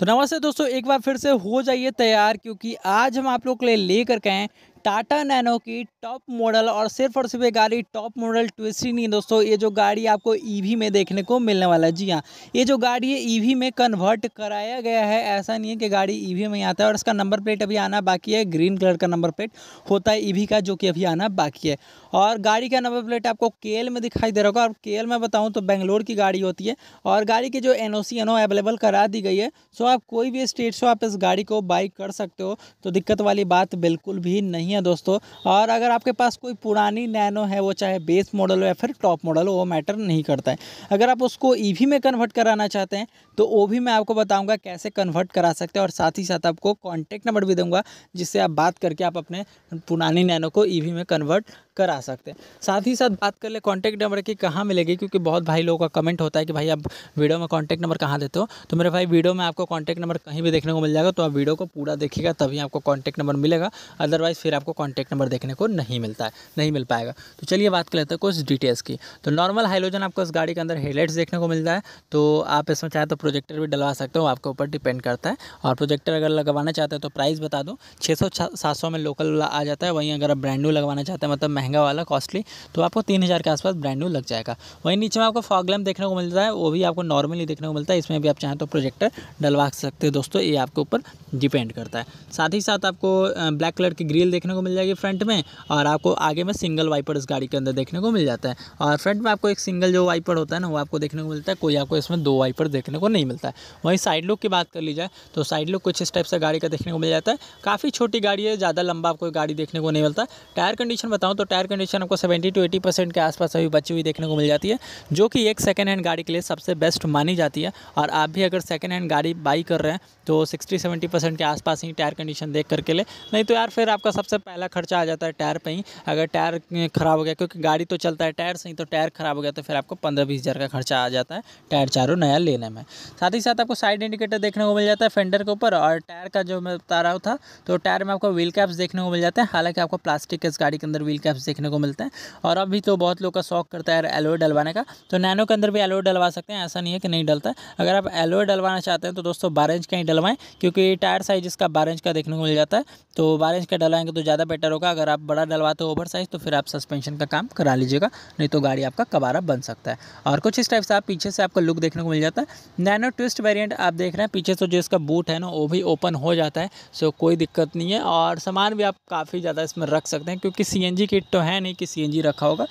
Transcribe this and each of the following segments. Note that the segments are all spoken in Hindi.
तो नमस्ते दोस्तों एक बार फिर से हो जाइए तैयार क्योंकि आज हम आप लोग के लिए लेकर के आए टाटा नैनो की टॉप मॉडल और सिर्फ और सिर्फ ये गाड़ी टॉप मॉडल ट्विस्ट ही नहीं दोस्तों ये जो गाड़ी आपको ईवी e में देखने को मिलने वाला है जी हाँ ये जो गाड़ी है ईवी e में कन्वर्ट कराया गया है ऐसा नहीं है कि गाड़ी ईवी e में आता है और इसका नंबर प्लेट अभी आना बाकी है ग्रीन कलर का नंबर प्लेट होता है ई का जो कि अभी आना बाकी है और गाड़ी का नंबर प्लेट आपको के में दिखाई दे रहा होगा और के में बताऊँ तो बेंगलोर की गाड़ी होती है और गाड़ी की जो एन ओ अवेलेबल करा दी गई है सो आप कोई भी स्टेट से आप इस गाड़ी को बाइक कर सकते हो तो दिक्कत वाली बात बिल्कुल भी नहीं है है दोस्तों और अगर आपके पास कोई पुरानी नैनो है वो चाहे बेस मॉडल हो या फिर टॉप मॉडल हो वो मैटर नहीं करता है अगर आप उसको ई में कन्वर्ट कराना चाहते हैं तो वो भी मैं आपको बताऊँगा कैसे कन्वर्ट करा सकते हैं और साथ ही साथ आपको कॉन्टैक्ट नंबर भी दूंगा जिससे आप बात करके आप अपने पुरानी नैनो को ई में कन्वर्ट करा सकते हैं साथ ही साथ बात कर ले कॉन्टैक्ट नंबर की कहाँ मिलेगी क्योंकि बहुत भाई लोगों का कमेंट होता है कि भाई आप वीडियो में कॉन्टैक्ट नंबर कहाँ देते हो तो मेरे भाई वीडियो में आपको कॉन्टैक्ट नंबर कहीं भी देखने को मिल जाएगा तो आप वीडियो को पूरा देखिएगा तभी आपको कॉन्टैक्ट नंबर मिलेगा अदरवाइज़ फिर आप आपको कॉन्टैक्ट नंबर देखने को नहीं मिलता है नहीं मिल पाएगा तो चलिए बात कर लेते हैं कुछ डिटेल्स की तो नॉर्मल हाइलोजन आपको इस गाड़ी के अंदर हेडलाइट्स देखने को मिलता है तो आप इसमें चाहे तो प्रोजेक्टर भी डलवा सकते हो आपके ऊपर डिपेंड करता है और प्रोजेक्टर अगर लगवाना चाहते हैं तो प्राइस बता दो छः सौ सात सौ में लोकल वाला आ जाता है वहीं अगर आप ब्रांड न्यू लगवाना चाहते हैं मतलब महंगा वाला कॉस्टली तो आपको तीन हज़ार के आसपास ब्रांड न्यू लग जाएगा वहीं नीचे में आपको फॉगलैम देखने को मिलता है वो भी आपको नॉर्मली देखने को मिलता है इसमें भी आप चाहें तो प्रोजेक्टर डलवा सकते हो दोस्तों ये आपके ऊपर डिपेंड करता है साथ ही साथ आपको ब्लैक कलर की ग्रिल देखने देखने को मिल जाएगी फ्रंट में और आपको आगे में सिंगल वाइपर इस गाड़ी के अंदर देखने को मिल जाता है और फ्रंट में आपको एक सिंगल जो वाइपर होता है ना वो आपको देखने को मिलता है कोई आपको इसमें दो वाइपर देखने को नहीं मिलता है वहीं साइड लुक की बात कर ली जाए तो साइड लुक कुछ इस टाइप से गाड़ी का देखने को मिल जाता है काफ़ी छोटी गाड़ी है ज़्यादा लंबा आपको गाड़ी देखने को नहीं मिलता टायर कंडीशन बताऊँ तो टायर कंडीशन आपको सेवेंटी टू एटी परसेंट के आसपास अभी बची हुई देखने को मिल जाती है जो कि एक सेकेंड हैंड गाड़ी के लिए सबसे बेस्ट मानी जाती है और आप भी अगर सेकेंड हैंड गाड़ी बाई कर रहे हैं तो सिक्सटी सेवेंटी परसेंट के आसपास ही टायर कंडीशन देख करके ले नहीं तो यार फिर आपका सबसे सबसे पहला खर्चा आ जाता है टायर पर ही अगर टायर ख़राब हो गया क्योंकि गाड़ी तो चलता है टायर से ही तो टायर ख़राब हो गया तो फिर आपको पंद्रह बीस का खर्चा आ जाता है टायर चारों नया लेने में साथ ही साथ आपको साइड इंडिकेटर देखने को मिल जाता है फेंडर के ऊपर और टायर का जो मैं बता रहा था तो टायर में आपको व्हील कैप्स देखने को मिल जाते हैं हालांकि आपको प्लास्टिक के इस गाड़ी के अंदर व्हील कैप्स देखने को मिलते हैं और अभी तो बहुत लोग का शौक करता है एलोए डलवाने का तो नैनो के अंदर भी एलोए डलवा सकते हैं ऐसा नहीं है कि नहीं डलता है अगर आप एलोए डलवाना चाहते हैं तो दोस्तों बारह इंच का ही डलवाएं क्योंकि टायर साइज इसका बारह इंच का देखने को मिल जाता है तो बारह इंच का डलाएंगे तो ज़्यादा बेटर होगा अगर आप बड़ा डलवाते हो ओवर साइज़ तो फिर आप सस्पेंशन का काम करा लीजिएगा नहीं तो गाड़ी आपका कबारा बन सकता है और कुछ इस टाइप से आप पीछे से आपका लुक देखने को मिल जाता है नैनो ट्विस्ट वेरियंट आप देख रहे हैं पीछे से जो इसका बूट है ना वो भी ओपन हो जाता है सो कोई दिक्कत नहीं है और सामान भी आप काफ़ी ज़्यादा इसमें रख सकते हैं क्योंकि सी किट तो है नहीं कि सी रखा होगा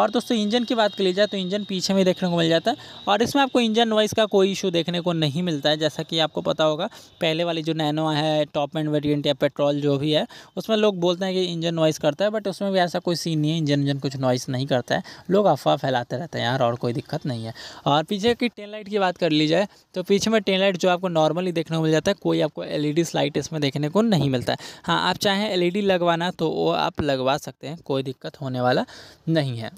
और दोस्तों इंजन की बात कर ली जाए तो इंजन पीछे में देखने को मिल जाता है और इसमें आपको इंजन वाइज का कोई इशू देखने को नहीं मिलता है जैसा कि आपको पता होगा पहले वाली जो नैनो है टॉप एंड वेरियंट या पेट्रोल जो भी है उसमें लोग बोलते हैं कि इंजन नॉइस करता है बट उसमें भी ऐसा कोई सीन नहीं है इंजन इंजन कुछ नॉइस नहीं करता है लोग अफवाह फैलाते रहते हैं यार और कोई दिक्कत नहीं है और पीछे की टेन लाइट की बात कर ली जाए तो पीछे में टेन लाइट जो आपको नॉर्मली देखने को मिल जाता है कोई आपको एल ई इसमें देखने को नहीं मिलता है हाँ आप चाहें एल लगवाना तो वो आप लगवा सकते हैं कोई दिक्कत होने वाला नहीं है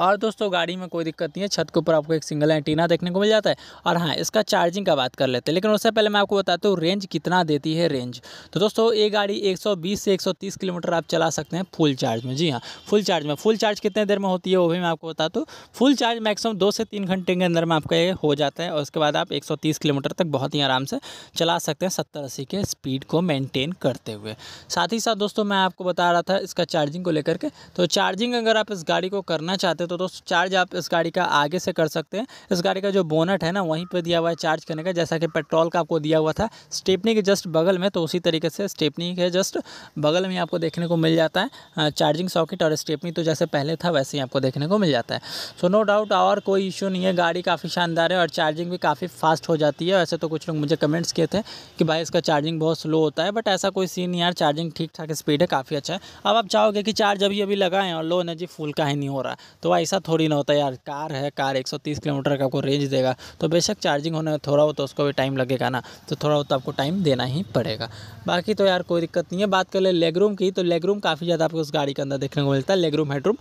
और दोस्तों गाड़ी में कोई दिक्कत नहीं है छत के ऊपर आपको एक सिंगल एंटीना देखने को मिल जाता है और हाँ इसका चार्जिंग का बात कर लेते हैं लेकिन उससे पहले मैं आपको बताता हूँ रेंज कितना देती है रेंज तो दोस्तों ये गाड़ी एक से एक किलोमीटर आप चला सकते हैं फुल चार्ज में जी हाँ फुल चार्ज में फुल चार्ज कितने देर में होती है वो भी मैं आपको बताता हूँ फुल चार्ज मैक्सिमम दो से तीन घंटे के अंदर में आपका ये हो जाता है और उसके बाद आप एक किलोमीटर तक बहुत ही आराम से चला सकते हैं सत्तर अस्सी के स्पीड को मेंटेन करते हुए साथ ही साथ दोस्तों मैं आपको बता रहा था इसका चार्जिंग को लेकर के तो चार्जिंग अगर आप इस गाड़ी को करना चाहते तो दोस्तों चार्ज आप इस गाड़ी का आगे से कर सकते हैं इस गाड़ी का जो बोनट है ना वहीं पर दिया हुआ है चार्ज करने का जैसा कि पेट्रोल का आपको दिया हुआ था स्टेपनी के जस्ट बगल में तो उसी तरीके से स्टेपनी के जस्ट बगल में आपको देखने को मिल जाता है चार्जिंग सॉकेट और स्टेपनी तो जैसे पहले था वैसे ही आपको देखने को मिल जाता है सो नो डाउट और कोई इशू नहीं है गाड़ी काफ़ी शानदार है और चार्जिंग भी काफ़ी फास्ट हो जाती है वैसे तो कुछ लोग मुझे कमेंट्स किए थे कि भाई इसका चार्जिंग बहुत स्लो होता है बट ऐसा कोई सीन नहीं यार चार्जिंग ठीक ठाक स्पीड है काफ़ी अच्छा है अब आप चाहोगे कि चार्ज अभी अभी लगाएं और लो एनर्जी फुल का ही नहीं हो रहा तो ऐसा थोड़ी ना होता यार कार है कार 130 किलोमीटर का आपको रेंज देगा तो बेशक चार्जिंग होने में थोड़ा बहुत तो उसको भी टाइम लगेगा ना तो थोड़ा बहुत तो आपको टाइम देना ही पड़ेगा बाकी तो यार कोई दिक्कत नहीं है बात कर ले लेगरूम की तो लेगरूम काफ़ी ज़्यादा आपको उस गाड़ी के अंदर देखने को मिलता है लेगरूम हेडरूम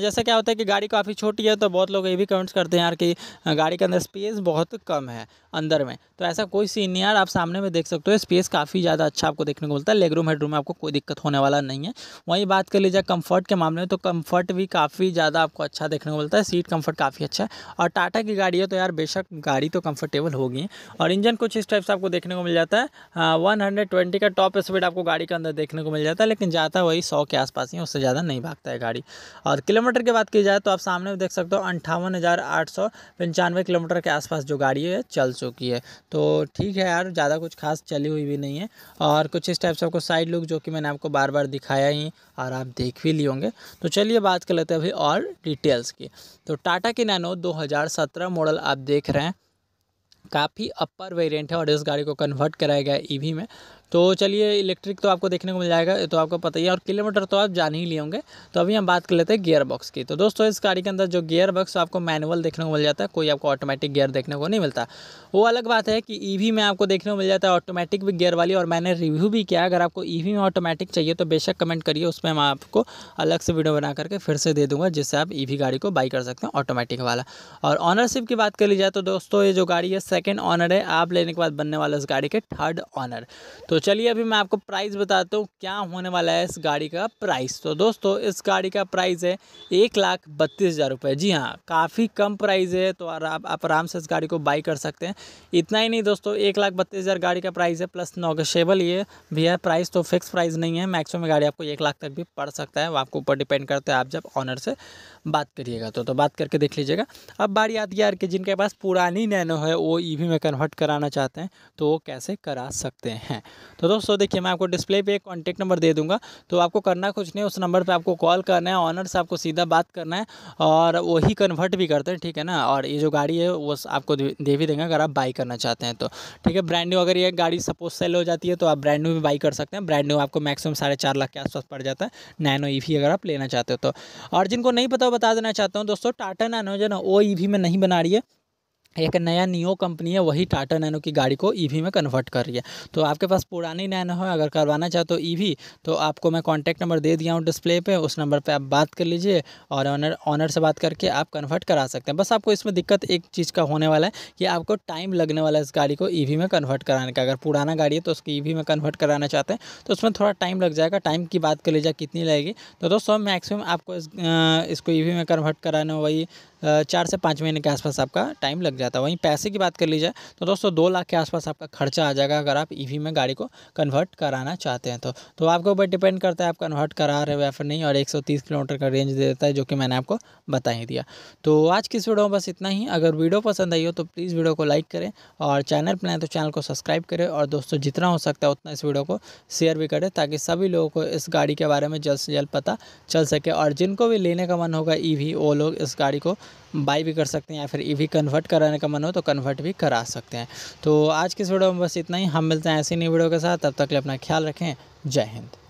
जैसे क्या होता है कि गाड़ी काफ़ी छोटी है तो बहुत लोग ये भी कमेंट्स करते हैं यार कि गाड़ी के अंदर स्पेस बहुत कम है अंदर में तो ऐसा कोई सीन नहीं यार आप सामने में देख सकते हो स्पेस काफ़ी ज़्यादा अच्छा आपको देखने को मिलता है लेगरूम हेडरूम में आपको कोई दिक्कत होने वाला नहीं है वहीं बात कर लीजिए कम्फर्ट के मामले में तो कम्फर्ट भी काफ़ी ज़्यादा आपको अच्छा देखने को मिलता है सीट कंफर्ट काफ़ी अच्छा है और टाटा की गाड़ी है तो यार बेशक गाड़ी तो कंफर्टेबल होगी और इंजन कुछ इस टाइप से आपको देखने को मिल जाता है वन हंड्रेड ट्वेंटी का टॉप स्पीड आपको गाड़ी के अंदर देखने को मिल जाता है लेकिन जाता वही सौ के आसपास ही उससे ज़्यादा नहीं भागता है गाड़ी और किलोमीटर की बात की जाए तो आप सामने देख सकते हो अंठावन हज़ार आठ सौ पंचानवे किलोमीटर के आसपास जो गाड़ी है चल चुकी है तो ठीक है यार ज़्यादा कुछ खास चली हुई भी नहीं है और कुछ इस टाइप से आपको साइड लुक जो कि मैंने आपको बार बार दिखाया ही और आप देख भी लिए होंगे तो चलिए बात कर लेते हैं अभी और डिटेल्स की तो टाटा की नैनो 2017 मॉडल आप देख रहे हैं काफ़ी अपर वेरिएंट है और इस गाड़ी को कन्वर्ट कराया गया ईवी e में तो चलिए इलेक्ट्रिक तो आपको देखने को मिल जाएगा तो आपको पता ही है और किलोमीटर तो आप जान ही लिए होंगे तो अभी हम बात कर लेते हैं गियर बॉक्स की तो दोस्तों इस गाड़ी के अंदर जो गियर बॉक्स आपको मैनुअल देखने को मिल जाता है कोई आपको ऑटोमेटिक गियर देखने को नहीं मिलता वो अलग बात है कि ई e में आपको देखने को मिल जाता है ऑटोमेटिक भी गियर वाली और मैंने रिव्यू भी किया अगर आपको ई e में ऑटोमेटिक चाहिए तो बेशक कमेंट करिए उसमें मैं आपको अलग से वीडियो बना करके फिर से दे दूँगा जिससे आप ई e गाड़ी को बाई कर सकते हैं ऑटोमेटिक वाला और ऑनरशिप की बात कर ली जाए तो दोस्तों ये जो गाड़ी है सेकेंड ऑनर है आप लेने के बाद बनने वाला इस गाड़ी के थर्ड ऑनर तो तो चलिए अभी मैं आपको प्राइस बताता हूँ क्या होने वाला है इस गाड़ी का प्राइस तो दोस्तों इस गाड़ी का प्राइस है एक लाख बत्तीस हज़ार रुपये जी हाँ काफ़ी कम प्राइस है तो आप आप आराम से इस गाड़ी को बाई कर सकते हैं इतना ही नहीं दोस्तों एक लाख बत्तीस हज़ार गाड़ी का प्राइस है प्लस नोगशेबल ये भी है प्राइस तो फिक्स प्राइस नहीं है मैक्सिमम गाड़ी आपको एक लाख तक भी पड़ सकता है आपको ऊपर डिपेंड करता है आप जब ऑनर से बात करिएगा तो, तो बात करके देख लीजिएगा अब बारी आती है कि जिनके पास पुरानी नैनो है वो ई में कन्वर्ट कराना चाहते हैं तो वो कैसे करा सकते हैं तो दोस्तों देखिए मैं आपको डिस्प्ले पे एक कॉन्टैक्ट नंबर दे दूँगा तो आपको करना कुछ नहीं उस नंबर पर आपको कॉल करना है ऑनर से आपको सीधा बात करना है और वही कन्वर्ट भी करते हैं ठीक है ना और ये जो गाड़ी है वो आपको दे भी देंगे अगर आप बाई करना चाहते हैं तो ठीक है ब्रांड न्यू अगर ये गाड़ी सपोज सेल हो जाती है तो आप ब्रांड न्यू भी बाई कर सकते हैं ब्रांड न्यू आपको मैक्सिमम साढ़े चार लाख के आसपास पड़ जाता है नैनो ई e अगर आप लेना चाहते हो तो और जिनको नहीं पता बता देना चाहता हूँ दोस्तों टाटा नैनो जो ना वो ई e में नहीं बना रही है एक नया नियो कंपनी है वही टाटा नैनो की गाड़ी को ईवी e में कन्वर्ट कर रही है तो आपके पास पुरानी नैनो है अगर करवाना चाहते हो ईवी तो, e तो आपको मैं कॉन्टैक्ट नंबर दे दिया हूँ डिस्प्ले पे उस नंबर पे आप बात कर लीजिए और ऑनर ऑनर से बात करके आप कन्वर्ट करा सकते हैं बस आपको इसमें दिक्कत एक चीज़ का होने वाला है कि आपको टाइम लगने वाला है इस गाड़ी को ई e में कन्वर्ट कराने का अगर पुराना गाड़ी है तो उसको ई में कन्वर्ट कराना चाहते हैं तो उसमें थोड़ा टाइम लग जाएगा टाइम की बात कर लीजिए कितनी लगेगी तो दोस्तों मैक्सिमम आपको इसको ई में कन्वर्ट कराने वही चार से पाँच महीने के आसपास आपका टाइम लग जाता है वहीं पैसे की बात कर लीजिए तो दोस्तों दो लाख के आसपास आपका खर्चा आ जाएगा अगर आप ई e में गाड़ी को कन्वर्ट कराना चाहते हैं तो तो आपके ऊपर डिपेंड करता है आप कन्वर्ट करा रहे हो या फिर नहीं और 130 किलोमीटर का रेंज दे देता है जो कि मैंने आपको बता ही दिया तो आज की इस वीडियो में बस इतना ही अगर वीडियो पसंद आई हो तो प्लीज़ वीडियो को लाइक करें और चैनल पर तो चैनल को सब्सक्राइब करें और दोस्तों जितना हो सकता है उतना इस वीडियो को शेयर भी करें ताकि सभी लोगों को इस गाड़ी के बारे में जल्द से जल्द पता चल सके और जिनको भी लेने का मन होगा ई e वो लोग इस गाड़ी को बाई भी कर सकते हैं या फिर ई भी कन्वर्ट कराने का मन हो तो कन्वर्ट भी करा सकते हैं तो आज के इस वीडियो में बस इतना ही हम मिलते हैं ऐसी नई वीडियो के साथ तब तक लिए अपना ख्याल रखें जय हिंद